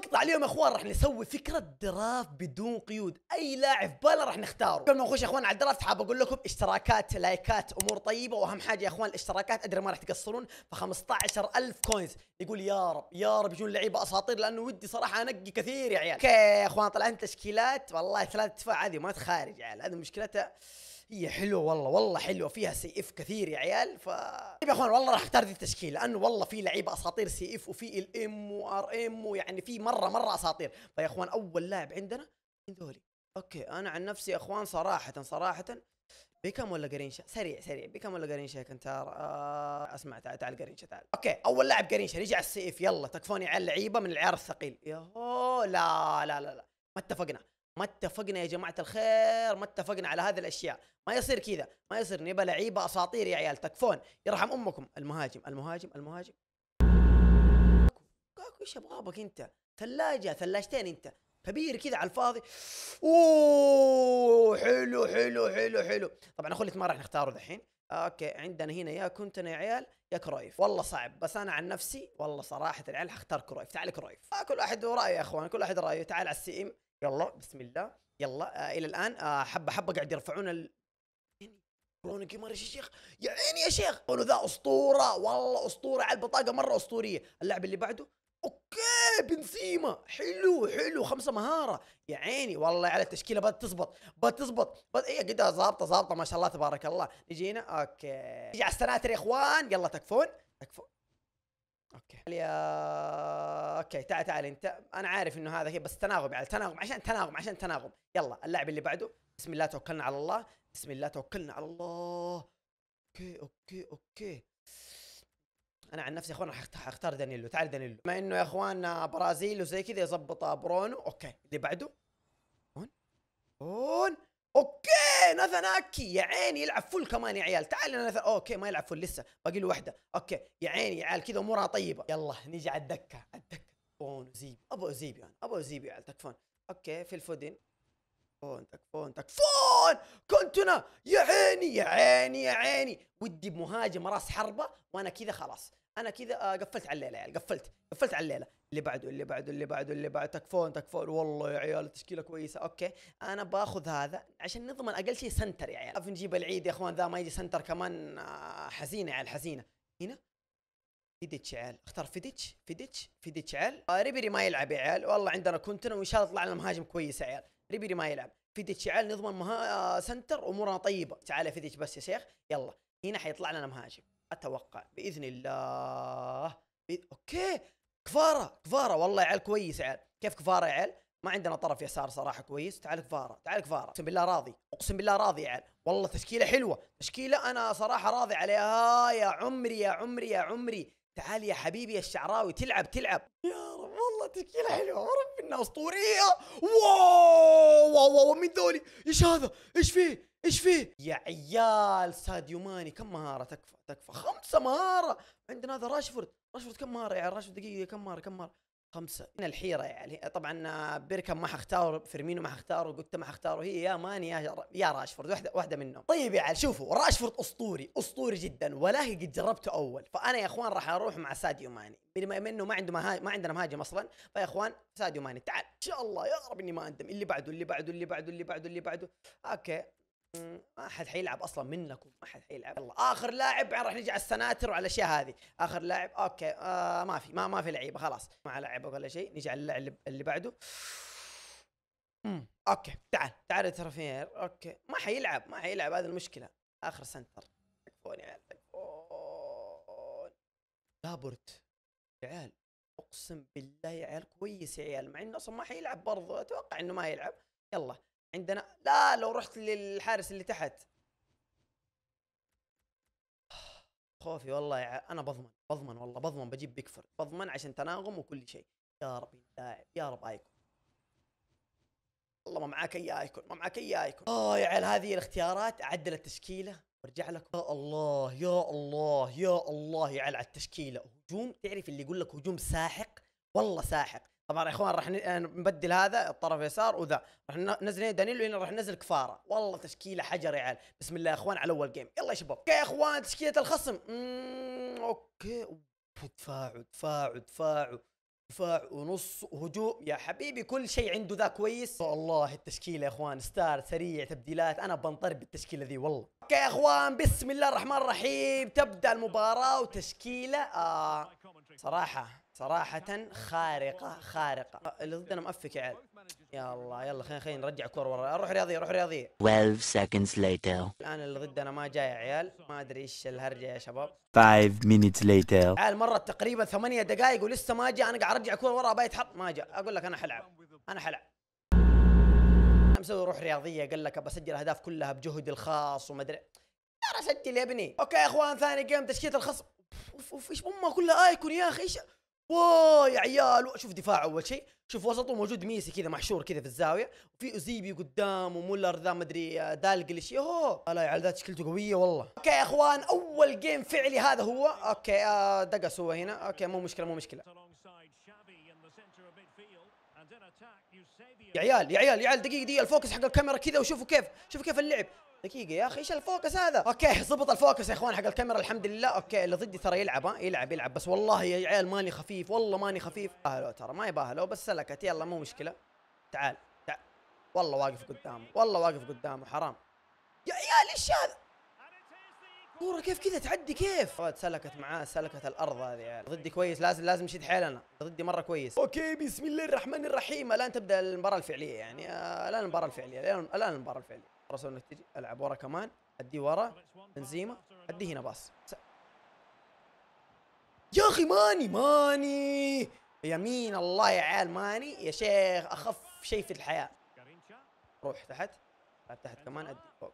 بقطع اليوم يا اخوان راح نسوي فكره درافت بدون قيود اي لاعب بالا راح نختاره قبل ما نخش يا اخوان على الدرافت حاب اقول لكم اشتراكات لايكات امور طيبه واهم حاجه يا اخوان الاشتراكات ادري ما راح تقصرون ف 15000 كوينز يقول يا رب يا رب يجون لعيبه اساطير لانه ودي صراحه انقي كثير يا عيال اوكي يا اخوان طلعت تشكيلات والله ثلاث دفاع هذه ما تخارج يا عيال هذه مشكلتها هي حلوه والله والله حلوه فيها سي اف كثير يا عيال ف طيب يا اخوان والله راح اختار دي التشكيله لانه والله في لعيبه اساطير سي اف وفي الام وار ام ويعني في مره مره اساطير فيا طيب اخوان اول لاعب عندنا ذولي اوكي انا عن نفسي يا اخوان صراحه صراحه بيكم ولا قرينشا سريع سريع بيكم ولا قرينشا كنتار آه اسمع تعال تعال قرينشا تعال اوكي اول لاعب قرينشا رجع اف يلا تكفوني على اللعيبه من العيار الثقيل يا لا لا لا لا ما اتفقنا ما اتفقنا يا جماعه الخير ما اتفقنا على هذه الاشياء ما يصير كذا ما يصير نبى لعيبه اساطير يا عيال تكفون يرحم امكم المهاجم المهاجم المهاجم كاكو ايش ابغابك انت ثلاجه ثلاجتين انت كبير كذا على الفاضي اوه حلو حلو حلو حلو طبعا اخوي ما راح نختاره دحين اوكي عندنا هنا يا كنتنا يا عيال يا كرويف والله صعب بس انا عن نفسي والله صراحه العيال حختار كرويف تعال كرويف آه، كل واحد ورايه يا اخوان كل واحد رايه تعال على السي ام يلا بسم الله يلا آه الى الان آه حبه حبه قاعد يرفعون ال كرونيكي ماري يا شيخ يا عيني يا شيخ قولوا ذا اسطوره والله اسطوره على البطاقه مره اسطوريه اللاعب اللي بعده اوكي بنسيما حلو حلو خمسه مهاره يا عيني والله على التشكيله بدت تزبط بدت تزبط بد... اي قدها ظابطه ظابطه ما شاء الله تبارك الله نجينا اوكي نجي على السناتر يا اخوان يلا تكفون تكفون اوكي يا اوكي تعال تعال انت انا عارف انه هذا بس تناغم يعني تناغم عشان تناغم عشان تناغم يلا اللاعب اللي بعده بسم الله توكلنا على الله بسم الله توكلنا على الله اوكي اوكي اوكي انا عن نفسي يا اخوان راح اختار دانيلو تعال دانيلو بما انه يا اخوان برازيل وزي كذا يظبط برونو اوكي اللي بعده هون هون اوكي وين إيه، نثن ناكي يا عيني يلعب فل كمان يا عيال تعال انا نثن اوكي ما يلعب فل لسه باقي له واحده اوكي يا عيني يا عيال كذا امورها طيبه يلا نيجي على الدكه على الدكه بون زيب ابو زيبي يعني ابو زيبي يا عيال تكفون اوكي في الفودن فون تكفون تكفون كنتنا يا عيني يا عيني يا عيني ودي بمهاجم راس حربه وانا كذا خلاص انا كذا آه، قفلت على الليله يا عيال قفلت قفلت على الليله اللي بعده اللي بعده اللي بعده اللي بعده تكفون تكفون والله يا عيال تشكيله كويسه اوكي انا باخذ هذا عشان نضمن اقل شيء سنتر يا عيال نجيب العيد يا اخوان ذا ما يجي سنتر كمان آه، حزينه على الحزينه هنا فيديتش عيال اختار فيديتش فيديتش فيديتش عيال آه ريبيري ما يلعب يا عيال والله عندنا كونتنا وان شاء الله طلع لنا مهاجم كويس يا عيال ريبيري ما يلعب فيديتش عيال نضمن مها... آه، سنتر امورنا طيبه تعال فيديتش بس يا شيخ يلا هنا حيطلع لنا مهاجم اتوقع باذن الله بي... اوكي كفاره كفاره والله عيال كويس عيال كيف كفاره عيال ما عندنا طرف يسار صراحه كويس تعال كفاره تعال كفاره اقسم بالله راضي اقسم بالله راضي عيال والله تشكيله حلوه تشكيله انا صراحه راضي عليها يا عمري يا عمري يا عمري تعال يا حبيبي الشعراوي تلعب تلعب يا رب والله تشكيله حلوه عرب لكنها اسطوريه واو واو واو مين ذولي؟ ايش هذا؟ ايش فيه؟ ايش فيه؟ يا عيال ساديو ماني كم مهاره تكفى تكفى خمسه مهاره عندنا هذا راشفورد راشفورد كم مهاره يا راشفورد دقيقه كم مهاره كم مهاره خمسه هنا الحيره يعني طبعا بيركم ما حختاره فيرمينو ما حختاره قلت ما حختاره هي يا ماني يا يا راشفورد واحده واحده منهم طيب يا عيال شوفوا راشفورد اسطوري اسطوري جدا ولاهي قد جربته اول فانا يا اخوان راح اروح مع ساديو ماني بما انه ما عنده مها... ما عندنا مهاجم اصلا فيا اخوان ساديو ماني تعال ان شاء الله يا رب اني ما اندم اللي بعده اللي بعده اللي بعده اللي بعده اللي بعده اوكي ما حد حيلعب اصلا منكم ما حد حيلعب يلا اخر لاعب بعدين راح نجي على السناتر وعلى الاشياء هذه اخر لاعب اوكي آه ما في ما ما في لعيبه خلاص ما لاعب ولا شيء نجي على اللاعب اللي بعده امم اوكي تعال تعال ترافير اوكي ما حيلعب ما حيلعب هذه المشكله اخر سنتر تكفون يا عيال تكفون لابورت يا عيال اقسم بالله يا عيال كويس يا عيال مع انه اصلا ما حيلعب برضه اتوقع انه ما يلعب يلا عندنا لا لو رحت للحارس اللي تحت خوفي والله انا بضمن بضمن والله بضمن بجيب بيكفورد بضمن عشان تناغم وكل شيء يا رب لاعب يا رب ايكون والله ما معاك اي ايكون ما معاك اي ايكون اه يا عيال هذه الاختيارات اعدل التشكيله وارجع لك يا الله يا الله يا الله يا عيال على التشكيله هجوم تعرف اللي يقول لك هجوم ساحق والله ساحق طبعا يا اخوان راح آه، نبدل هذا الطرف يسار وذا راح ننزل دانيلو هنا راح ننزل كفاره والله تشكيله حجر يا عيال بسم الله يا اخوان على اول جيم يلا يا شباب اوكي يا اخوان تشكيله الخصم مم. اوكي دفاع دفاع دفاع دفاع ونص هجوم يا حبيبي كل شيء عنده ذا كويس والله التشكيله يا اخوان ستار سريع تبديلات انا بنطرب بالتشكيله ذي والله اوكي يا اخوان بسم الله الرحمن الرحيم تبدا المباراه وتشكيله آه صراحه صراحة خارقة خارقة اللي ضدنا مؤفك يا عيال يا الله يلا خلينا خلينا نرجع كور ورا روح رياضية روح رياضية 12 seconds later الآن اللي ضدنا ما جاي يا عيال ما أدري إيش الهرجة يا شباب 5 minutes later عيال مرت تقريبا ثمانية دقائق ولسه ما جاء أنا قاعد أرجع كور ورا أبي اتحط ما جاء أقول لك أنا حلعب أنا حلعب أنا مسوي روح رياضية قال لك بسجل أهداف كلها بجهدي الخاص وما أدري أنا أسجل يا ابني أوكي يا إخوان ثاني جيم تشكيلة الخصم أوف أوف إيش أمها كلها آيكون يا أخي إيش واو يا عيال شوف دفاع اول شيء شوف وسطه موجود ميسي كذا محشور كذا في الزاويه وفي اوزيبي قدام ومولر ذا مدري آه، دالجلش يوه لا يا عيال ذات شكلته قويه والله اوكي يا اخوان اول جيم فعلي هذا هو اوكي آه، دقس هو هنا اوكي مو مشكله مو مشكله يا عيال يا عيال يا عيال دقيقه دقيقه الفوكس حق الكاميرا كذا وشوفوا كيف شوفوا كيف اللعب دقيقة يا أخي إيش الفوكس هذا؟ أوكي ضبط الفوكس يا إخوان حق الكاميرا الحمد لله أوكي اللي ضدي ترى يلعب ها يلعب يلعب بس والله يا عيال ماني خفيف والله ماني خفيف أهلو ترى ما يباهلو بس سلكت يلا مو مشكلة تعال تعال والله واقف قدامه والله واقف قدامه حرام يا عيال إيش هذا؟ كورة كيف كذا تعدي كيف؟ سلكت معاه سلكت الارض هذه يا عيال، ضدي كويس لازم لازم نشد حيلنا، ضدي مرة كويس. اوكي بسم الله الرحمن الرحيم الان تبدا المباراة الفعلية يعني آه، الان المباراة الفعلية الان المباراة الفعلية. رسول انك تجي العب ورا كمان ادي ورا بنزيما ادي هنا باص يا اخي ماني ماني يمين الله يا عيال ماني يا شيخ اخف شيء في الحياه روح تحت العب تحت كمان ادي فوق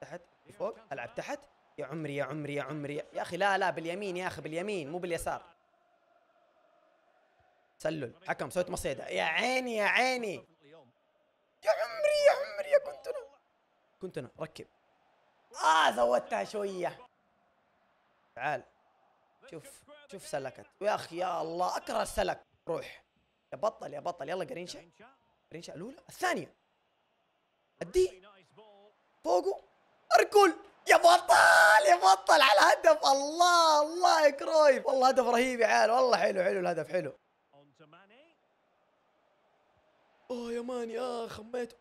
تحت فوق العب تحت يا عمري يا عمري يا عمري يا اخي لا لا باليمين يا اخي باليمين مو باليسار تسلل حكم سويت مصيده يا عيني يا عيني كنت انا ركب اه زودتها شويه تعال شوف شوف سلكت يا اخي يا الله اكره السلك روح يا بطل يا بطل يلا قرينشا قرينشا الاولى الثانيه ادي فوقه اركل يا بطل يا بطل على الهدف الله الله يا كرويف والله هدف رهيب يا عيال والله حلو حلو الهدف حلو اوه يا ماني اه خميت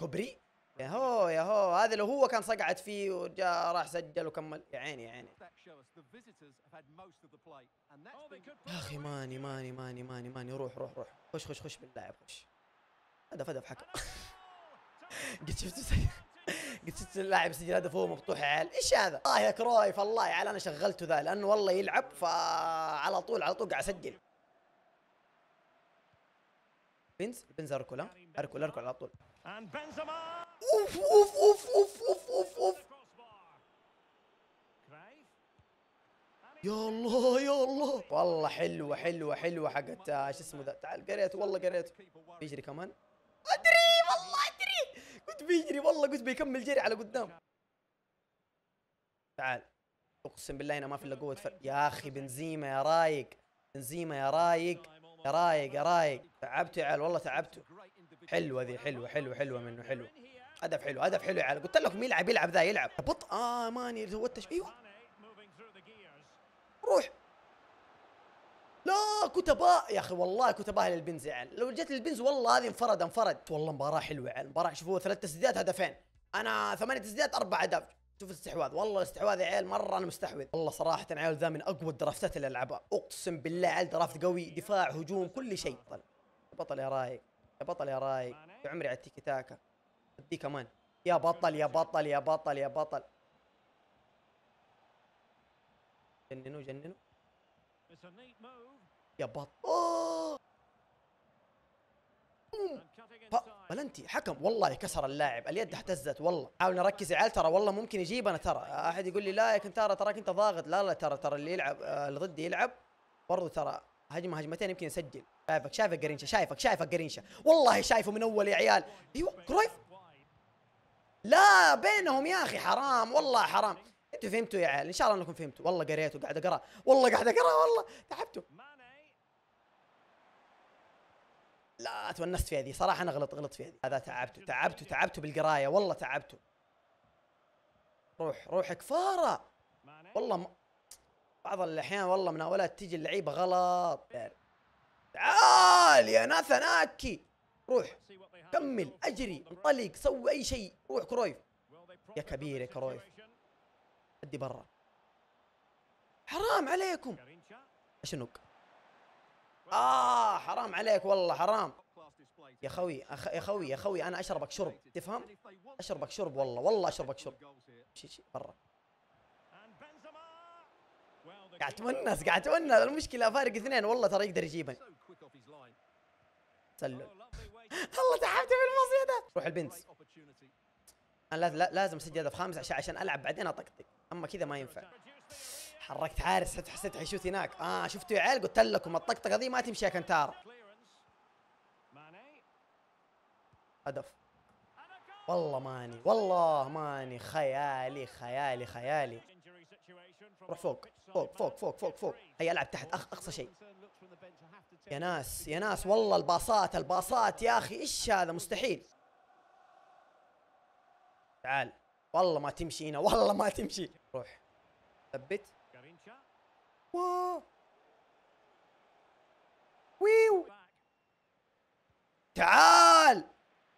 كوبري يا هو يا هو هذا لو هو كان صقعت فيه وجاء راح سجل وكمل يا عيني يا عيني oh, يا اخي ماني ماني ماني ماني ماني روح روح روح خش خش خش باللاعب خش هدف هدف حكم قد شفت قد شفت اللاعب سجل هدف وهو مفتوح يا عيال ايش هذا؟ الله يا كرويف الله يا عيال انا شغلته ذا لانه والله يلعب فعلى طول على طول قاعد اسجل بنز بنز اركل اركل اركل على طول اوف اوف اوف اوف اوف اوف, أوف. يا الله يا الله والله حلوه حلوه حلوه حقت آه، شو اسمه ذا تعال قريته والله قريته بيجري كمان ادري والله ادري قلت بيجري والله قلت بيكمل جري على قدام تعال اقسم بالله هنا ما في الا قوه فرق يا اخي بنزيما يا رايق بنزيما يا رايق يا رايق يا رايق تعبته يا عيال والله تعبته حلوه ذي حلوه حلوه حلوه منه حلوه هدف حلو هدف حلو يا عيال قلت لكم يلعب يلعب ذا يلعب بط اه ماني هو ايوه روح لا كنت يا اخي والله كنت اباها للبنز يا يعني. لو جت للبنز والله هذه انفرد انفرد والله مباراه حلوه يعني المباراه شوفوا ثلاث تسديدات هدفين انا ثمانيه تسديدات اربع اهداف شوف الاستحواذ والله الاستحواذ يا عيال مره انا مستحوذ والله صراحه عيال ذا من اقوى الدرافتات اللي العبها اقسم بالله عيال درافت قوي دفاع هجوم كل شيء بطل بطل يا رايق يا بطل يا رايق عمري على التيكي تاكا دي كمان يا بطل يا بطل يا بطل يا بطل جننوا جننوا يا بطل بلنتي حكم والله كسر اللاعب اليد اهتزت والله حاول نركز يا عيال ترى والله ممكن يجيب انا ترى احد يقول لي لا يا كنتارا تراك انت ضاغط لا لا ترى ترى اللي يلعب آه، اللي ضدي يلعب برضه ترى هجمه هجمتين يمكن يسجل شايفك شايفك قرينشه شايفك شايفك قرينشه والله شايفه من اول يا عيال ايوه كرويف لا بينهم يا اخي حرام والله حرام انتوا فهمتوا يا عيال ان شاء الله انكم فهمتوا والله قريت وقاعد اقرا والله قاعد اقرا والله تعبتوا لا تونست في هذه صراحه انا غلط غلط في هذه هذا تعبته تعبته تعبته بالقرايه والله تعبته روح روح كفاره والله م... بعض الاحيان والله مناولات تيجي اللعيبه غلط تعال يا ناثن اكي روح كمل اجري انطلق سوي اي شيء روح كرويف يا كبير يا كرويف ادي برا حرام عليكم اشنك اه حرام عليك والله حرام يا خوي أخ... يا خوي يا خوي انا اشربك شرب تفهم اشربك شرب والله والله اشربك شرب شي شي برا قاعد تونس قاعد تونس المشكله فارق اثنين والله ترى يقدر يجيبني تسلل الله تعبت من المصيدة روح البنت انا لازم اسجل هدف خامس عشان عشان العب بعدين اطقطق اما كذا ما ينفع حركت حارس حسيت حيشوت هناك اه شفتوا يا عيال قلت لكم الطقطقه دي ما تمشي يا كنتار هدف والله ماني والله ماني خيالي خيالي خيالي روح فوق فوق فوق فوق فوق, فوق. هيا العب تحت اقصى شيء يا ناس يا ناس والله الباصات الباصات يا اخي ايش هذا مستحيل تعال والله ما تمشي هنا والله ما تمشي روح ثبت ويو تعال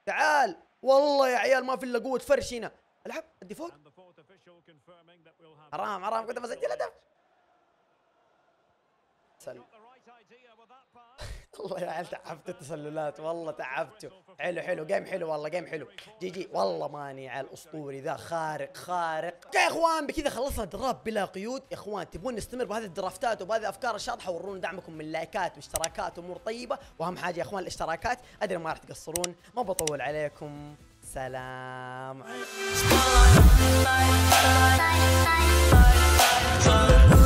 تعال والله يا عيال ما في الا قوه فرش هنا العب ادي فوق حرام حرام كنت بسجل هدف سلم والله يا عيال تعبت التسللات والله تعبته حلو حلو جيم حلو والله جيم حلو جي جي والله ماني على الاسطوري ذا خارق خارق يا اخوان بكذا خلصنا دراب بلا قيود يا اخوان تبون نستمر بهذه الدرافتات وبهذه الافكار الشاطحه ورونا دعمكم من لايكات واشتراكات وامور طيبه واهم حاجه يا اخوان الاشتراكات ادري ما راح تقصرون ما بطول عليكم سلام